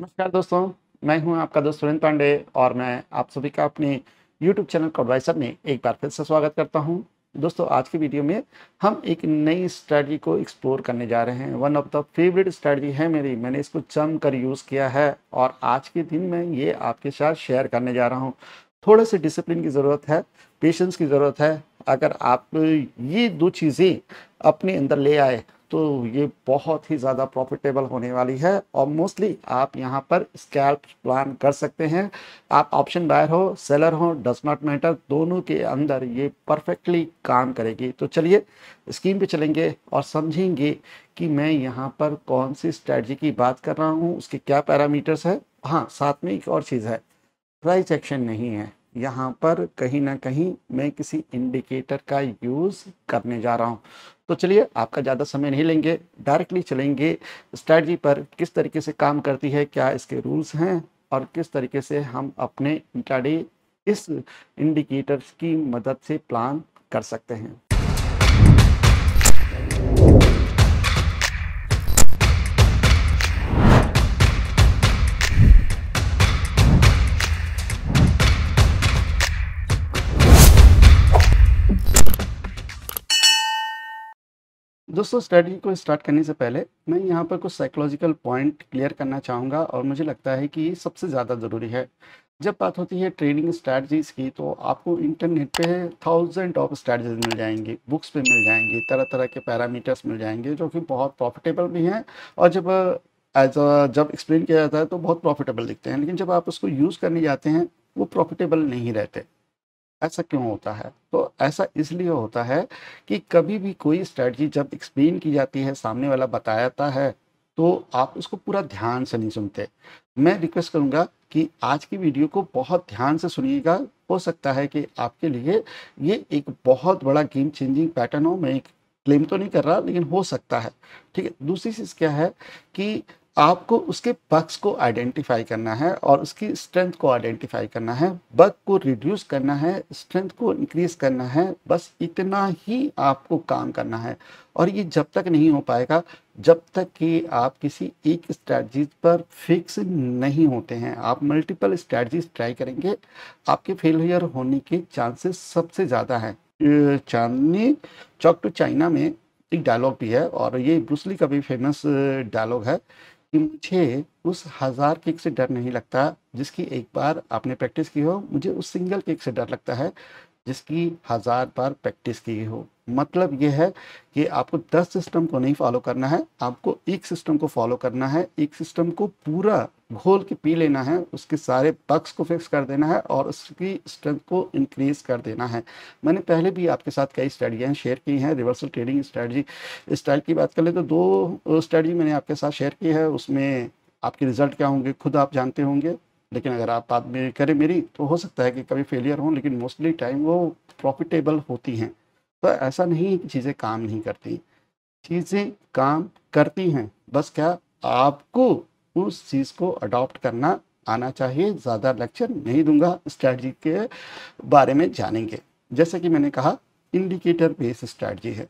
नमस्कार दोस्तों मैं हूं आपका दोस्त सुरेंद्र पांडे और मैं आप सभी का अपने YouTube चैनल कोडवाइसर में एक बार फिर से स्वागत करता हूं दोस्तों आज की वीडियो में हम एक नई स्ट्रैटी को एक्सप्लोर करने जा रहे हैं one of the favourite strategy है मेरी मैंने इसको जम कर यूज़ किया है और आज के दिन मैं ये आपके साथ शेयर करने जा रहा हूँ थोड़े से डिसिप्लिन की ज़रूरत है पेशेंस की ज़रूरत है अगर आप ये दो चीज़ें अपने अंदर ले आए तो ये बहुत ही ज़्यादा प्रॉफिटेबल होने वाली है और मोस्टली आप यहाँ पर स्कैल्प प्लान कर सकते हैं आप ऑप्शन बायर हो सेलर हो डज नॉट मैटर दोनों के अंदर ये परफेक्टली काम करेगी तो चलिए स्कीम पे चलेंगे और समझेंगे कि मैं यहाँ पर कौन सी स्ट्रेटजी की बात कर रहा हूँ उसके क्या पैरामीटर्स है हाँ साथ में एक और चीज़ है प्राइस एक्शन नहीं है यहाँ पर कहीं ना कहीं मैं किसी इंडिकेटर का यूज़ करने जा रहा हूँ तो चलिए आपका ज़्यादा समय नहीं लेंगे डायरेक्टली चलेंगे स्ट्रैटी पर किस तरीके से काम करती है क्या इसके रूल्स हैं और किस तरीके से हम अपने इंट्राडे इस इंडिकेटर्स की मदद से प्लान कर सकते हैं दोस्तों स्ट्रेटजी को स्टार्ट करने से पहले मैं यहाँ पर कुछ साइकोलॉजिकल पॉइंट क्लियर करना चाहूँगा और मुझे लगता है कि ये सबसे ज़्यादा ज़रूरी है जब बात होती है ट्रेडिंग स्ट्रैटजीज़ की तो आपको इंटरनेट पे थाउजेंड ऑफ स्ट्रैटजीज मिल जाएंगी बुक्स पे मिल जाएंगी तरह तरह के पैरामीटर्स मिल जाएंगे जो कि बहुत प्रॉफिटेबल भी हैं और जब एज जब एक्सप्लेन किया जाता है तो बहुत प्रॉफिटेबल दिखते हैं लेकिन जब आप उसको यूज़ करने जाते हैं वो प्रॉफिटेबल नहीं रहते ऐसा क्यों होता है तो ऐसा इसलिए होता है कि कभी भी कोई स्ट्रेटजी जब एक्सप्लेन की जाती है सामने वाला बताता है तो आप उसको पूरा ध्यान से नहीं सुनते मैं रिक्वेस्ट करूंगा कि आज की वीडियो को बहुत ध्यान से सुनिएगा हो सकता है कि आपके लिए ये एक बहुत बड़ा गेम चेंजिंग पैटर्न हो मैं एक क्लेम तो नहीं कर रहा लेकिन हो सकता है ठीक है दूसरी चीज़ क्या है कि आपको उसके बग्स को आइडेंटिफाई करना है और उसकी स्ट्रेंथ को आइडेंटिफाई करना है बग को रिड्यूस करना है स्ट्रेंथ को इंक्रीज करना है बस इतना ही आपको काम करना है और ये जब तक नहीं हो पाएगा जब तक कि आप किसी एक स्ट्रैटी पर फिक्स नहीं होते हैं आप मल्टीपल स्ट्रैटीज ट्राई करेंगे आपके फेलियर होने के चांसेस सबसे ज़्यादा हैं चांदनी चौक टू चाइना में एक डायलॉग भी है और ये ब्रूसली का भी फेमस डायलॉग है कि मुझे उस हज़ार किक से डर नहीं लगता जिसकी एक बार आपने प्रैक्टिस की हो मुझे उस सिंगल किक से डर लगता है जिसकी हज़ार बार प्रैक्टिस की हो मतलब ये है कि आपको दस सिस्टम को नहीं फॉलो करना है आपको एक सिस्टम को फॉलो करना है एक सिस्टम को पूरा घोल के पी लेना है उसके सारे बक्स को फिक्स कर देना है और उसकी स्ट्रेंथ को इंक्रीज कर देना है मैंने पहले भी आपके साथ कई स्ट्रेटजियाँ शेयर की हैं रिवर्सल ट्रेडिंग स्ट्रेटजी स्टाइल की बात कर ले तो दो स्ट्रेटजी मैंने आपके साथ शेयर की है उसमें आपके रिजल्ट क्या होंगे खुद आप जानते होंगे लेकिन अगर आप बात करें मेरी तो हो सकता है कि कभी फेलियर हों लेकिन मोस्टली टाइम वो प्रॉफिटेबल होती हैं तो ऐसा नहीं है कि चीज़ें काम नहीं करती चीज़ें काम करती हैं बस क्या आपको उस चीज़ को अडॉप्ट करना आना चाहिए ज़्यादा लेक्चर नहीं दूंगा स्ट्रैटी के बारे में जानेंगे जैसे कि मैंने कहा इंडिकेटर बेस्ड स्ट्रैटी है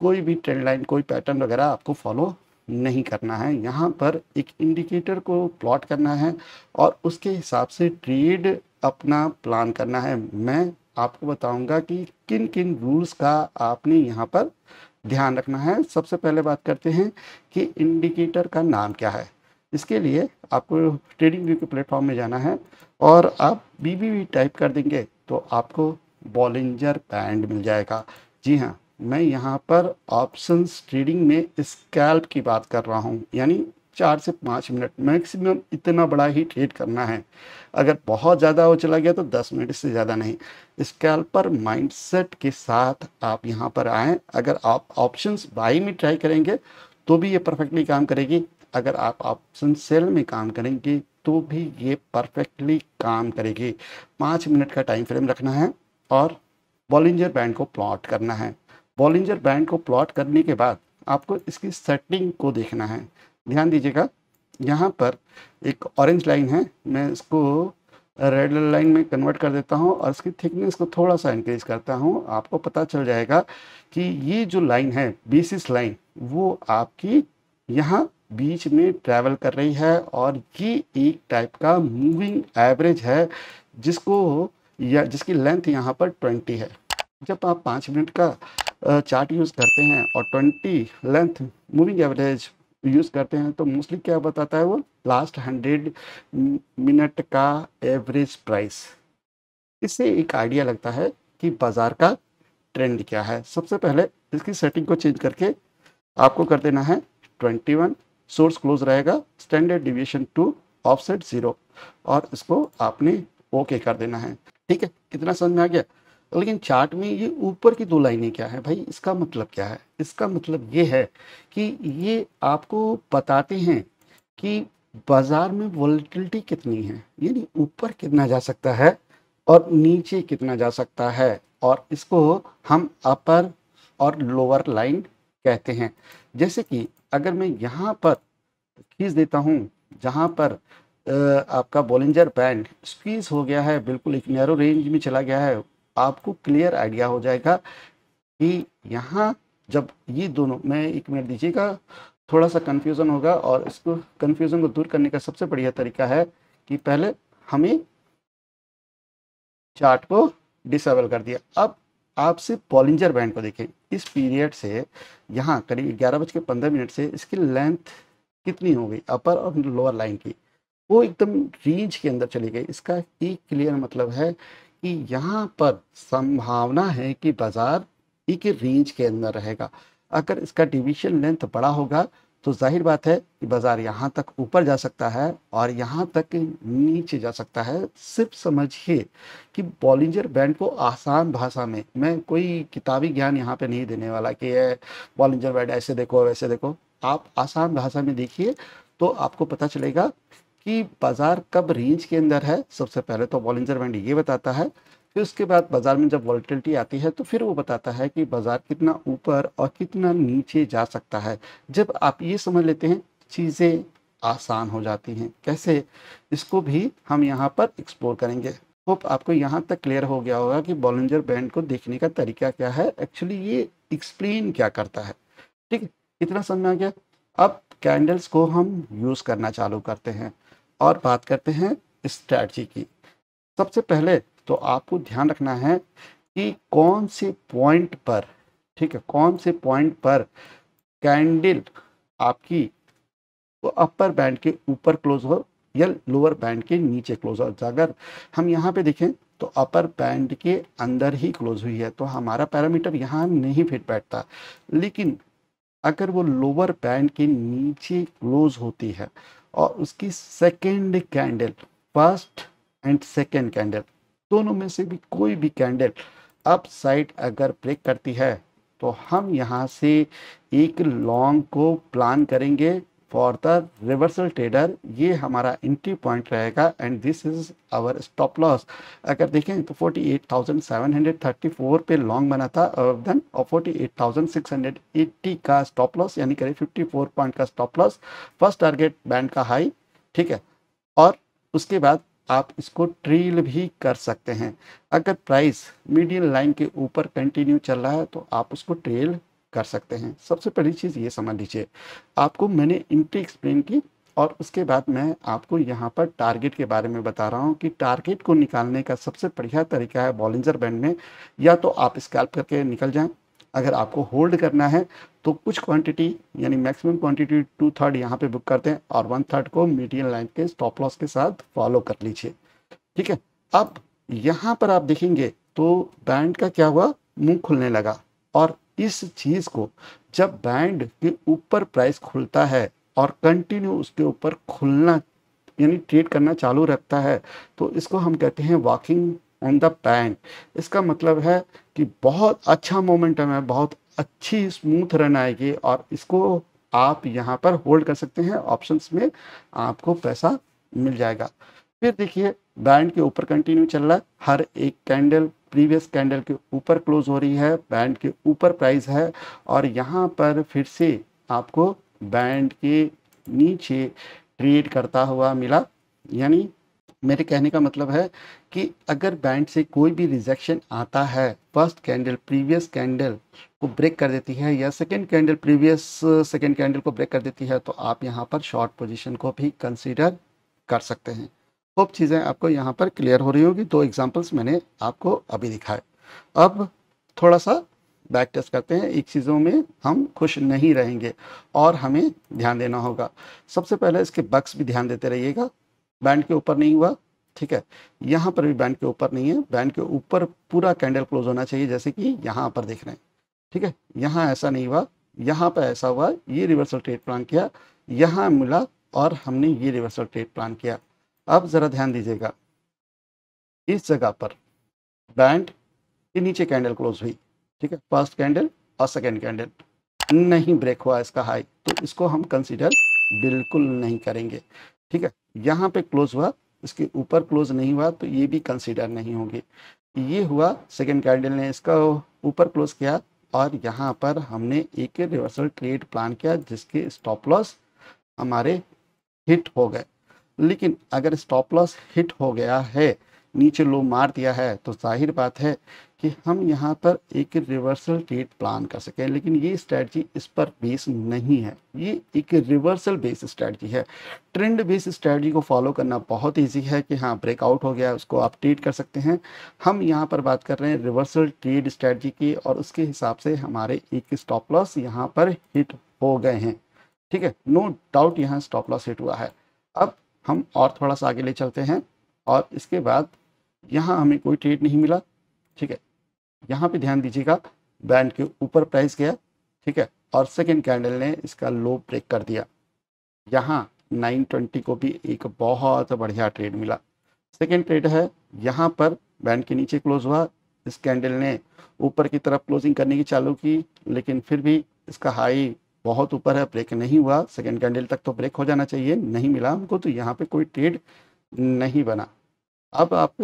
कोई भी ट्रेंड लाइन कोई पैटर्न वगैरह आपको फॉलो नहीं करना है यहाँ पर एक इंडिकेटर को प्लॉट करना है और उसके हिसाब से ट्रेड अपना प्लान करना है मैं आपको बताऊंगा कि किन किन रूल्स का आपने यहाँ पर ध्यान रखना है सबसे पहले बात करते हैं कि इंडिकेटर का नाम क्या है इसके लिए आपको ट्रेडिंग व्यू के प्लेटफॉर्म में जाना है और आप बी टाइप कर देंगे तो आपको बॉलिंजर बैंड मिल जाएगा जी हाँ मैं यहाँ पर ऑप्शंस ट्रेडिंग में स्कैल्प की बात कर रहा हूँ यानी चार से पाँच मिनट मैक्सिमम इतना बड़ा हीट हीट करना है अगर बहुत ज़्यादा हो चला गया तो दस मिनट से ज़्यादा नहीं स्कैल्पर माइंडसेट के साथ आप यहाँ पर आएँ अगर आप ऑप्शंस बाई में ट्राई करेंगे तो भी ये परफेक्टली काम करेगी अगर आप ऑप्शन सेल में काम करेंगे तो भी ये परफेक्टली काम करेगी पाँच मिनट का टाइम फ्रेम रखना है और बॉलिंजर बैंड को प्लॉट करना है बॉलिंजर बैंड को प्लॉट करने के बाद आपको इसकी सेटिंग को देखना है ध्यान दीजिएगा यहाँ पर एक ऑरेंज लाइन है मैं इसको रेड लाइन में कन्वर्ट कर देता हूँ और इसकी थिकनेस को थोड़ा सा इंक्रीज करता हूँ आपको पता चल जाएगा कि ये जो लाइन है बेसिस लाइन वो आपकी यहाँ बीच में ट्रैवल कर रही है और ये एक टाइप का मूविंग एवरेज है जिसको या जिसकी लेंथ यहाँ पर ट्वेंटी है जब आप पाँच मिनट का चार्ट यूज़ करते हैं और twenty length moving average use करते हैं तो मोस्टली क्या बताता है वो लास्ट हंड्रेड मिनट का एवरेज प्राइस इससे एक आइडिया लगता है कि बाज़ार का ट्रेंड क्या है सबसे पहले इसकी सेटिंग को चेंज करके आपको कर देना है ट्वेंटी वन सोर्स क्लोज रहेगा standard deviation two offset zero और इसको आपने ओके कर देना है ठीक है कितना समझ में आ गया लेकिन चार्ट में ये ऊपर की दो लाइनें क्या है भाई इसका मतलब क्या है इसका मतलब ये है कि ये आपको बताते हैं कि बाज़ार में वॉलिटिलिटी कितनी है यानी ऊपर कितना जा सकता है और नीचे कितना जा सकता है और इसको हम अपर और लोअर लाइन कहते हैं जैसे कि अगर मैं यहाँ पर खींच देता हूँ जहाँ पर आपका बोलेंजर बैंड स्क्वीज हो गया है बिल्कुल एक नैरो रेंज में चला गया है आपको क्लियर आइडिया हो जाएगा कि यहाँ जब ये दोनों मैं एक मिनट दीजिएगा थोड़ा सा कन्फ्यूज़न होगा और इसको कन्फ्यूज़न को दूर करने का सबसे बढ़िया तरीका है कि पहले हमें चार्ट को डिसेबल कर दिया अब आप सिर्फ पॉलिंजर बैंड को देखें इस पीरियड से यहाँ करीब ग्यारह बज के पंद्रह मिनट से इसकी लेंथ कितनी हो गई अपर और लोअर लाइन की वो एकदम रेंज के अंदर चली गई इसका एक क्लियर मतलब है कि यहाँ पर संभावना है कि बाजार एक रेंज के अंदर रहेगा अगर इसका डिविशन लेंथ बड़ा होगा तो जाहिर बात है कि बाज़ार यहाँ तक ऊपर जा सकता है और यहाँ तक नीचे जा सकता है सिर्फ समझिए कि बॉलिंजर बैंड को आसान भाषा में मैं कोई किताबी ज्ञान यहाँ पे नहीं देने वाला कि ये बॉलिंजर बैंड ऐसे देखो वैसे देखो आप आसान भाषा में देखिए तो आपको पता चलेगा कि बाज़ार कब रेंज के अंदर है सबसे पहले तो वॉलिंजर बैंड ये बताता है फिर उसके बाद बाज़ार में जब वॉलिटिलिटी आती है तो फिर वो बताता है कि बाज़ार कितना ऊपर और कितना नीचे जा सकता है जब आप ये समझ लेते हैं चीज़ें आसान हो जाती हैं कैसे इसको भी हम यहाँ पर एक्सप्लोर करेंगे होप आपको यहाँ तक क्लियर हो गया होगा कि बॉलेंजर बैंड को देखने का तरीका क्या है एक्चुअली ये एक्सप्लेन क्या करता है ठीक है इतना समझ में आ गया अब कैंडल्स को हम यूज़ करना चालू करते हैं और बात करते हैं स्ट्रैटी की सबसे पहले तो आपको ध्यान रखना है कि कौन से पॉइंट पर ठीक है कौन से पॉइंट पर कैंडल आपकी तो अपर बैंड के ऊपर क्लोज हो या लोअर बैंड के नीचे क्लोज हो तो अगर हम यहाँ पे देखें तो अपर बैंड के अंदर ही क्लोज हुई है तो हमारा पैरामीटर यहाँ नहीं फिट बैठता लेकिन अगर वो लोअर बैंड के नीचे क्लोज होती है और उसकी second candle first and second candle दोनों में से भी कोई भी कैंडल अप साइड अगर ब्रेक करती है तो हम यहाँ से एक लॉन्ग को प्लान करेंगे फॉर द रिवर्सल ट्रेडर ये हमारा एंट्री पॉइंट रहेगा and this is our stop loss अगर देखें तो 48,734 पे लॉन्ग बना था और देन हंड्रेड 48,680 का स्टॉप लॉस यानी फिफ्टी 54 पॉइंट का stop loss first target band का हाई ठीक है और उसके बाद आप इसको ट्रील भी कर सकते हैं अगर प्राइस मीडियम लाइन के ऊपर कंटिन्यू चल रहा है तो आप उसको ट्रेल कर सकते हैं सबसे पहली चीज़ ये समझ लीजिए आपको मैंने इंट्री एक्सप्लेन की और उसके बाद मैं आपको यहाँ पर टारगेट के बारे में बता रहा हूँ कि टारगेट को निकालने का सबसे बढ़िया तरीका है बॉलिंजर बैंड में या तो आप स्कैल्प करके निकल जाएं अगर आपको होल्ड करना है तो कुछ क्वांटिटी यानी मैक्सिमम क्वांटिटी टू थर्ड यहाँ पे बुक करते हैं और वन थर्ड को मीडियम लाइन के स्टॉप लॉस के साथ फॉलो कर लीजिए ठीक है अब यहाँ पर आप देखेंगे तो बैंड का क्या हुआ मुंह खुलने लगा और इस चीज़ को जब बैंड के ऊपर प्राइस खुलता है और कंटिन्यू उसके ऊपर खुलना यानी ट्रेड करना चालू रखता है तो इसको हम कहते हैं वॉकिंग ऑन द बैंड इसका मतलब है कि बहुत अच्छा मोमेंटम है बहुत अच्छी स्मूथ रन आएगी और इसको आप यहाँ पर होल्ड कर सकते हैं ऑप्शंस में आपको पैसा मिल जाएगा फिर देखिए बैंड के ऊपर कंटिन्यू चल रहा है हर एक कैंडल प्रीवियस कैंडल के ऊपर क्लोज हो रही है बैंड के ऊपर प्राइस है और यहाँ पर फिर से आपको बैंड के नीचे ट्रेड करता हुआ मिला यानी मेरे कहने का मतलब है कि अगर बैंड से कोई भी रिजेक्शन आता है फर्स्ट कैंडल प्रीवियस कैंडल को ब्रेक कर देती है या second candle previous second candle को ब्रेक कर देती है तो आप यहाँ पर शॉर्ट पोजीशन को भी कंसीडर कर सकते हैं खूब चीज़ें आपको यहाँ पर क्लियर हो रही होगी दो एग्जाम्पल्स मैंने आपको अभी दिखाए अब थोड़ा सा बैक टेस्ट करते हैं एक चीज़ों में हम खुश नहीं रहेंगे और हमें ध्यान देना होगा सबसे पहले इसके बक्स भी ध्यान देते रहिएगा बैंड के ऊपर नहीं हुआ ठीक है यहाँ पर भी बैंड के ऊपर नहीं है बैंड के ऊपर पूरा कैंडल क्लोज होना चाहिए जैसे कि यहाँ पर देख रहे हैं ठीक है यहाँ ऐसा नहीं हुआ यहाँ पर ऐसा हुआ ये रिवर्सल ट्रेड प्लान किया यहाँ मिला और हमने ये रिवर्सल ट्रेड प्लान किया अब ज़रा ध्यान दीजिएगा इस जगह पर बैंड के नीचे कैंडल क्लोज हुई ठीक है फर्स्ट कैंडल और सेकेंड कैंडल नहीं ब्रेक हुआ इसका हाई तो इसको हम कंसिडर बिल्कुल नहीं करेंगे ठीक है यहाँ पे क्लोज हुआ इसके ऊपर क्लोज नहीं हुआ तो ये भी कंसिडर नहीं होगी ये हुआ सेकेंड कैंडल ने इसका ऊपर क्लोज किया और यहाँ पर हमने एक रिवर्सल ट्रेड प्लान किया जिसके स्टॉप लॉस हमारे हिट हो गए लेकिन अगर स्टॉप लॉस हिट हो गया है नीचे लो मार दिया है तो जाहिर बात है कि हम यहाँ पर एक रिवर्सल ट्रेड प्लान कर सकें लेकिन ये स्ट्रेटजी इस पर बेस नहीं है ये एक रिवर्सल बेस स्ट्रेटजी है ट्रेंड बेस स्ट्रेटजी को फॉलो करना बहुत ईजी है कि हाँ ब्रेकआउट हो गया उसको आप ट्रेड कर सकते हैं हम यहाँ पर बात कर रहे हैं रिवर्सल ट्रेड स्ट्रेटजी की और उसके हिसाब से हमारे एक स्टॉप लॉस यहाँ पर हिट हो गए हैं ठीक है नो डाउट यहाँ स्टॉप लॉस हिट हुआ है अब हम और थोड़ा सा आगे ले चलते हैं और इसके बाद यहाँ हमें कोई ट्रेड नहीं मिला ठीक है यहाँ पे ध्यान दीजिएगा बैंड के ऊपर प्राइस गया ठीक है और सेकेंड कैंडल ने इसका लो ब्रेक कर दिया यहाँ 920 को भी एक बहुत बढ़िया ट्रेड मिला सेकेंड ट्रेड है यहाँ पर बैंड के नीचे क्लोज हुआ इस कैंडल ने ऊपर की तरफ क्लोजिंग करने की चालू की लेकिन फिर भी इसका हाई बहुत ऊपर है ब्रेक नहीं हुआ सेकेंड कैंडल तक तो ब्रेक हो जाना चाहिए नहीं मिला हमको तो यहाँ पे कोई ट्रेड नहीं बना अब आप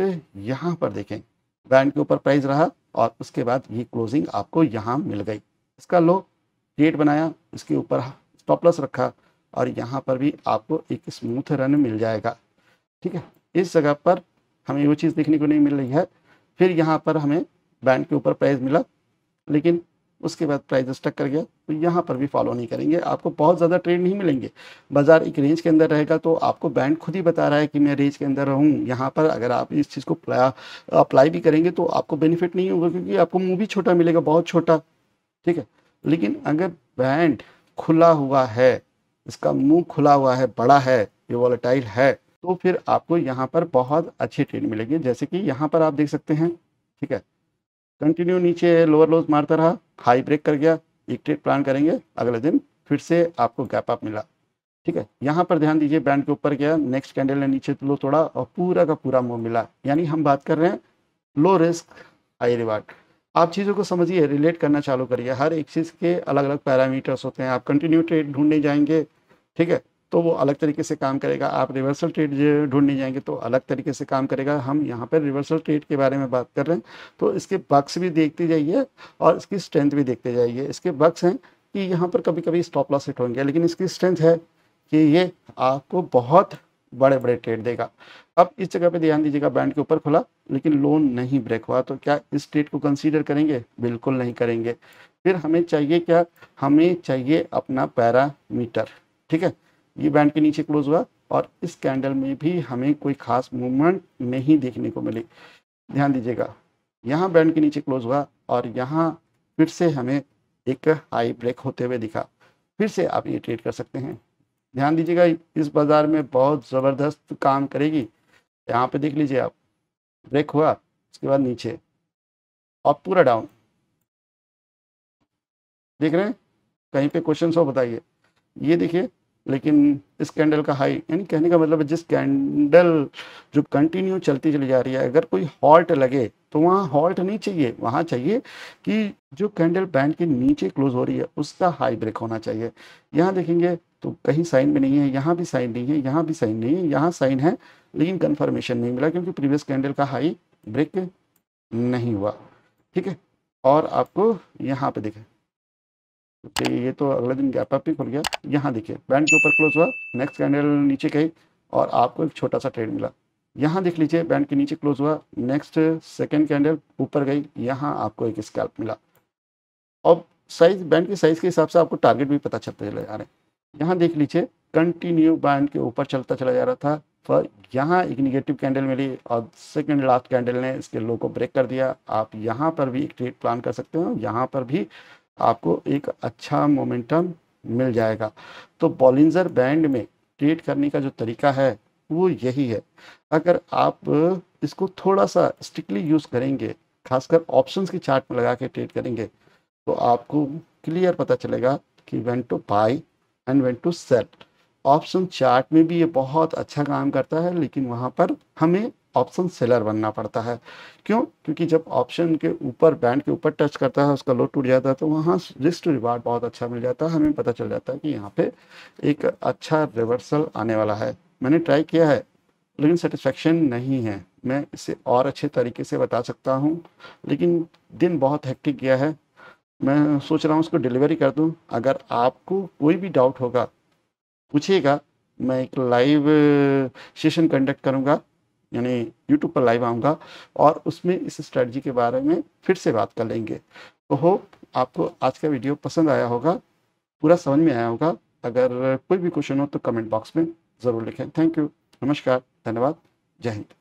यहाँ पर देखें बैंड के ऊपर प्राइस रहा और उसके बाद ये क्लोजिंग आपको यहाँ मिल गई इसका लो ट्रेड बनाया इसके ऊपर स्टॉपलस रखा और यहाँ पर भी आपको एक स्मूथ रन मिल जाएगा ठीक है इस जगह पर हमें वो चीज़ देखने को नहीं मिल रही है फिर यहाँ पर हमें बैंड के ऊपर प्राइस मिला लेकिन उसके बाद प्राइस स्टक कर गया तो यहाँ पर भी फॉलो नहीं करेंगे आपको बहुत ज़्यादा ट्रेड नहीं मिलेंगे बाजार एक रेंज के अंदर रहेगा तो आपको बैंड खुद ही बता रहा है कि मैं रेंज के अंदर रहूँ यहाँ पर अगर आप इस चीज़ को अप्लाई भी करेंगे तो आपको बेनिफिट नहीं होगा क्योंकि आपको मुँह भी छोटा मिलेगा बहुत छोटा ठीक है लेकिन अगर बैंड खुला हुआ है इसका मुँह खुला हुआ है बड़ा है ये वॉलेटाइल है तो फिर आपको यहाँ पर बहुत अच्छी ट्रेड मिलेगी जैसे कि यहाँ पर आप देख सकते हैं ठीक है कंटिन्यू नीचे लोअर लोज मारता रहा हाई ब्रेक कर गया एक ट्रेड प्लान करेंगे अगले दिन फिर से आपको गैप अप मिला ठीक है यहाँ पर ध्यान दीजिए बैंड के ऊपर गया नेक्स्ट कैंडल ने नीचे लो तोड़ा और पूरा का पूरा मुंह मिला यानी हम बात कर रहे हैं लो रिस्क हाई रिवार्ड आप चीज़ों को समझिए रिलेट करना चालू करिए हर एक चीज़ के अलग अलग पैरामीटर्स होते हैं आप कंटिन्यू ट्रेड ढूंढने जाएंगे ठीक है तो वो अलग तरीके से काम करेगा आप रिवर्सल ट्रेड ढूंढने जाएंगे तो अलग तरीके से काम करेगा हम यहाँ पर रिवर्सल ट्रेड के बारे में बात कर रहे हैं तो इसके बक्स भी देखते जाइए और इसकी स्ट्रेंथ भी देखते जाइए इसके बक्स हैं कि यहाँ पर कभी कभी स्टॉप लॉस हिट होंगे लेकिन इसकी स्ट्रेंथ है कि ये आपको बहुत बड़े बड़े ट्रेड देगा अब इस जगह पे ध्यान दीजिएगा बैंड के ऊपर खुला लेकिन लोन नहीं ब्रेक हुआ तो क्या इस ट्रेड को कंसीडर करेंगे बिल्कुल नहीं करेंगे फिर हमें चाहिए क्या हमें चाहिए अपना पैरामीटर ठीक है ये बैंड के नीचे क्लोज हुआ और इस कैंडल में भी हमें कोई खास मूवमेंट नहीं देखने को मिली ध्यान दीजिएगा यहाँ बैंड के नीचे क्लोज हुआ और यहाँ फिर से हमें एक हाई ब्रेक होते हुए दिखा फिर से आप ये ट्रेड कर सकते हैं ध्यान दीजिएगा इस बाज़ार में बहुत ज़बरदस्त काम करेगी यहाँ पे देख लीजिए आप ब्रेक हुआ उसके बाद नीचे और पूरा डाउन देख रहे हैं कहीं पे क्वेश्चन हो बताइए ये देखिए लेकिन इस कैंडल का हाई यानी कहने का मतलब है जिस कैंडल जो कंटिन्यू चलती चली जा रही है अगर कोई हॉल्ट लगे तो वहाँ हॉल्ट नहीं चाहिए वहाँ चाहिए कि जो कैंडल बैंड के नीचे क्लोज हो रही है उसका हाई ब्रेक होना चाहिए यहाँ देखेंगे तो कहीं साइन भी नहीं है यहाँ भी साइन नहीं है यहाँ भी साइन नहीं है यहाँ साइन है लेकिन कन्फर्मेशन नहीं मिला क्योंकि प्रीवियस कैंडल का हाई ब्रेक नहीं हुआ ठीक है और आपको यहाँ पे देखें तो ये तो अगले दिन गैप अप ही खुल गया यहाँ देखिए बैंड के ऊपर क्लोज हुआ नेक्स्ट कैंडल नीचे गई और आपको एक छोटा सा ट्रेड मिला यहाँ देख लीजिए बैंड के नीचे क्लोज हुआ नेक्स्ट सेकेंड कैंडल ऊपर गई यहाँ आपको एक स्कैल्प मिला अब साइज बैंड के साइज के हिसाब से आपको टारगेट भी पता चलते चले जा रहे हैं यहाँ देख लीजिए कंटिन्यू बैंड के ऊपर चलता चला जा रहा था पर यहाँ एक निगेटिव कैंडल मिली और सेकेंड लास्ट कैंडल ने इसके लो को ब्रेक कर दिया आप यहाँ पर भी एक ट्रेड प्लान कर सकते हो यहाँ पर भी आपको एक अच्छा मोमेंटम मिल जाएगा तो बॉलिंजर बैंड में ट्रेड करने का जो तरीका है वो यही है अगर आप इसको थोड़ा सा स्ट्रिक्टली यूज़ करेंगे खासकर ऑप्शंस के चार्ट में लगा के ट्रेड करेंगे तो आपको क्लियर पता चलेगा कि when to buy and when to sell option chart में भी ये बहुत अच्छा काम करता है लेकिन वहाँ पर हमें ऑप्शन सेलर बनना पड़ता है क्यों क्योंकि जब ऑप्शन के ऊपर बैंड के ऊपर टच करता है उसका लोड टूट जाता है तो वहाँ रिस्क टू रिवार्ड बहुत अच्छा मिल जाता है हमें पता चल जाता है कि यहाँ पे एक अच्छा रिवर्सल आने वाला है मैंने ट्राई किया है लेकिन सेटिस्फेक्शन नहीं है मैं इसे और अच्छे तरीके से बता सकता हूँ लेकिन दिन बहुत हेक्टिक गया है मैं सोच रहा हूँ उसको डिलीवरी कर दूँ अगर आपको कोई भी डाउट होगा पूछिएगा मैं एक लाइव सेशन कंडक्ट करूँगा यानी यूट्यूब पर लाइव आऊँगा और उसमें इस स्ट्रेटजी के बारे में फिर से बात कर लेंगे तो होप आपको आज का वीडियो पसंद आया होगा पूरा समझ में आया होगा अगर कोई भी क्वेश्चन हो तो कमेंट बॉक्स में ज़रूर लिखें थैंक यू नमस्कार धन्यवाद जय हिंद